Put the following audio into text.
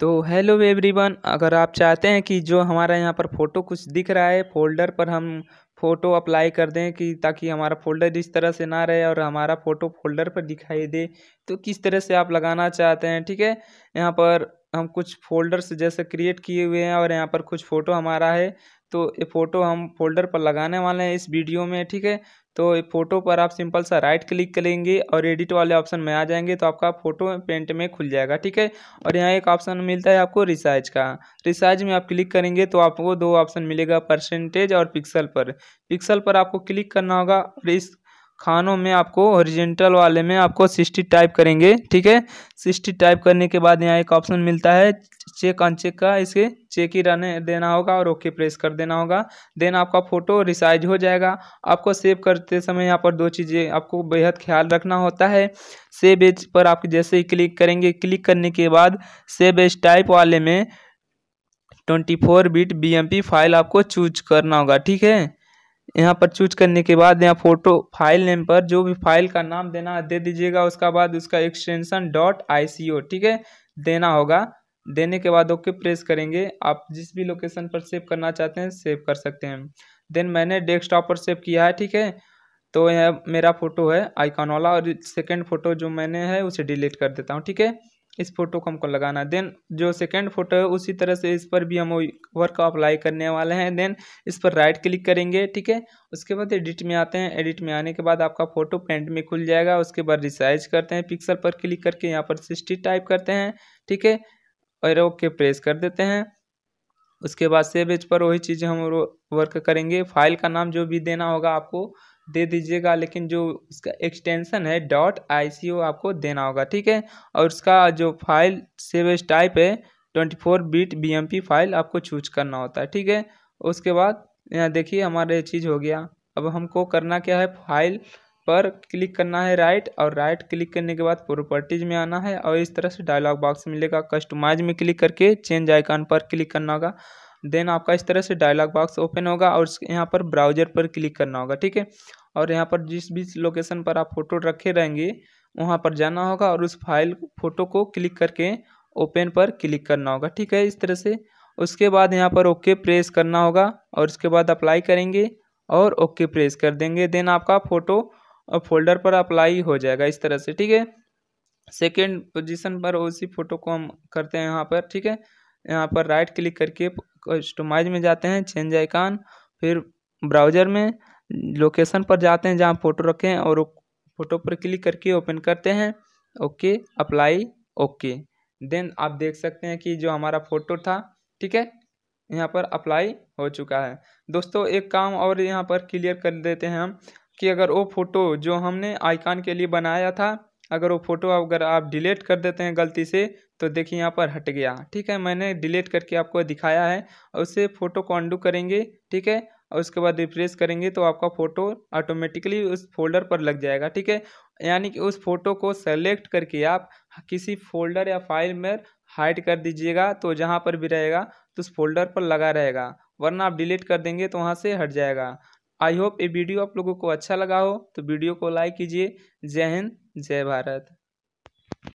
तो hello everyone अगर आप चाहते हैं कि जो हमारा यहाँ पर फ़ोटो कुछ दिख रहा है फोल्डर पर हम फ़ोटो अप्लाई कर दें कि ताकि हमारा फोल्डर इस तरह से ना रहे और हमारा फ़ोटो फोल्डर पर दिखाई दे तो किस तरह से आप लगाना चाहते हैं ठीक है यहाँ पर हम कुछ फोल्डर्स जैसे क्रिएट किए हुए हैं और यहाँ पर कुछ फ़ोटो हमारा है तो ये फ़ोटो हम फोल्डर पर लगाने वाले हैं इस वीडियो में ठीक है तो फ़ोटो पर आप सिंपल सा राइट क्लिक करेंगे और एडिट वाले ऑप्शन में आ जाएंगे तो आपका फ़ोटो पेंट में खुल जाएगा ठीक है और यहाँ एक ऑप्शन मिलता है आपको रिसाइज का रिसाइज में आप क्लिक करेंगे तो आपको दो ऑप्शन मिलेगा परसेंटेज और पिक्सल पर पिक्सल पर आपको क्लिक करना होगा और इस खानों में आपको ओरिजेंटल वाले में आपको सिस्टी टाइप करेंगे ठीक है सिस्टी टाइप करने के बाद यहाँ एक ऑप्शन मिलता है चेक अनचेक का इसके चेक ही रहने देना होगा और ओके प्रेस कर देना होगा देन आपका फ़ोटो रिसाइज हो जाएगा आपको सेव करते समय यहाँ पर दो चीज़ें आपको बेहद ख्याल रखना होता है सेव एज पर आप जैसे ही क्लिक करेंगे क्लिक करने के बाद सेव एज टाइप वाले में twenty four bit B file आपको चूज करना होगा ठीक है यहाँ पर चूज करने के बाद यहाँ फोटो फाइल नेम पर जो भी फाइल का नाम देना दे दीजिएगा उसका बाद उसका एक्सटेंशन डॉट आई सी ओ ठीक है देना होगा देने के बाद ओके प्रेस करेंगे आप जिस भी लोकेशन पर सेव करना चाहते हैं सेव कर सकते हैं देन मैंने डेस्कटॉप पर सेव किया है ठीक है तो यह मेरा फ़ोटो है आइकॉन वाला और सेकेंड फ़ोटो जो मैंने है उसे डिलीट कर देता हूँ ठीक है इस फोटो को हमको लगाना है देन जो सेकंड फोटो है उसी तरह से इस पर भी हम वर्क अप्लाई करने वाले हैं देन इस पर राइट क्लिक करेंगे ठीक है उसके बाद एडिट में आते हैं एडिट में आने के बाद आपका फोटो पेंट में खुल जाएगा उसके बाद रिसाइज करते हैं पिक्सल पर क्लिक करके यहाँ पर सिक्सटी टाइप करते हैं ठीक है और ओके प्रेस कर देते हैं उसके बाद सेव एज पर वही चीज़ें हम वर्क करेंगे फाइल का नाम जो भी देना होगा आपको दे दीजिएगा लेकिन जो उसका एक्सटेंशन है डॉट आई सी ओ आपको देना होगा ठीक है और उसका जो फाइल सेव एज टाइप है twenty four bit B M P file आपको चूज करना होता है ठीक है उसके बाद यहाँ देखिए हमारे चीज़ हो गया अब हमको करना क्या है फाइल पर क्लिक करना है राइट और राइट क्लिक करने के बाद प्रॉपर्टीज में आना है और इस तरह से डायलॉग बॉक्स मिलेगा कस्टमाइज में क्लिक करके चेंज आइकन पर क्लिक करना होगा देन आपका इस तरह से डायलॉग बॉक्स ओपन होगा और यहाँ पर ब्राउजर पर क्लिक करना होगा ठीक है और यहाँ पर जिस भी लोकेशन पर आप फोटो रखे रहेंगे वहाँ पर जाना होगा और उस फाइल फोटो को क्लिक करके ओपन पर क्लिक करना होगा ठीक है इस तरह से उसके बाद यहाँ पर ओके प्रेस करना होगा और उसके बाद अप्लाई करेंगे और ओके प्रेस कर देंगे देन आपका फ़ोटो और फोल्डर पर अप्लाई हो जाएगा इस तरह से ठीक है सेकेंड पोजिशन पर उसी फोटो को हम करते हैं यहाँ पर ठीक है यहाँ पर राइट क्लिक करके कस्टमाइज में जाते हैं चेंज आइकान फिर ब्राउजर में लोकेशन पर जाते हैं जहाँ फ़ोटो रखें और फोटो पर क्लिक करके ओपन करते हैं ओके अप्लाई ओके देन आप देख सकते हैं कि जो हमारा फ़ोटो था ठीक है यहाँ पर अप्लाई हो चुका है दोस्तों एक काम और यहाँ पर क्लियर कर देते हैं हम कि अगर वो फ़ोटो जो हमने आइकान के लिए बनाया था अगर वो फ़ोटो अगर आप डिलीट कर देते हैं गलती से तो देखिए यहाँ पर हट गया ठीक है मैंने डिलीट करके आपको दिखाया है और उससे फ़ोटो को अंडू करेंगे ठीक है और उसके बाद रिफ्रेश करेंगे तो आपका फ़ोटो ऑटोमेटिकली उस फोल्डर पर लग जाएगा ठीक है यानी कि उस फोटो को सेलेक्ट करके आप किसी फोल्डर या फाइल में हाइड कर दीजिएगा तो जहाँ पर भी रहेगा तो उस फोल्डर पर लगा रहेगा वरना आप डिलीट कर देंगे तो वहाँ से हट जाएगा आई होप ये वीडियो आप लोगों को अच्छा लगा हो तो वीडियो को लाइक कीजिए जय हिंद जय भारत